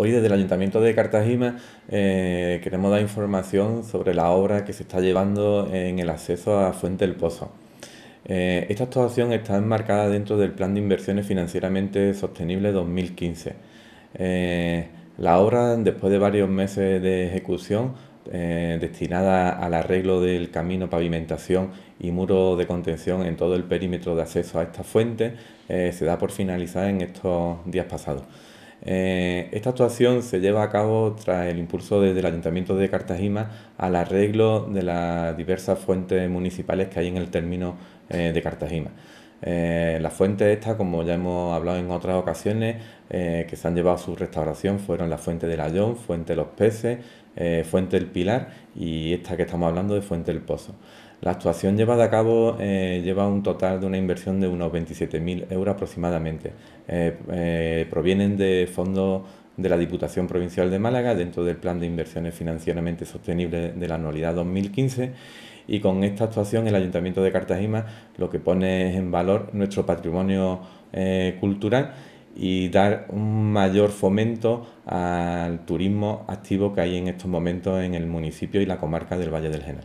Hoy desde el Ayuntamiento de Cartagena eh, queremos dar información sobre la obra que se está llevando en el acceso a Fuente del Pozo. Eh, esta actuación está enmarcada dentro del Plan de Inversiones Financieramente Sostenible 2015. Eh, la obra, después de varios meses de ejecución, destinada al arreglo del camino, pavimentación y muro de contención en todo el perímetro de acceso a esta fuente, se da por finalizada en estos días pasados. Eh, esta actuación se lleva a cabo tras el impulso del Ayuntamiento de Cartagena al arreglo de las diversas fuentes municipales que hay en el término eh, de Cartagena. Eh, la fuente como ya hemos hablado en otras ocasiones, eh, que se han llevado a su restauración fueron la fuente del Ayón, fuente Los Peces, eh, fuente El Pilar y esta que estamos hablando de fuente del Pozo. La actuación llevada a cabo eh, lleva un total de una inversión de unos 27.000 euros aproximadamente. provienen de fondos de la Diputación Provincial de Málaga dentro del Plan de Inversiones Financieramente sostenible de la Anualidad 2015 y con esta actuación el Ayuntamiento de Cartagena lo que pone es en valor nuestro patrimonio eh, cultural y dar un mayor fomento al turismo activo que hay en estos momentos en el municipio y la comarca del Valle del Genal.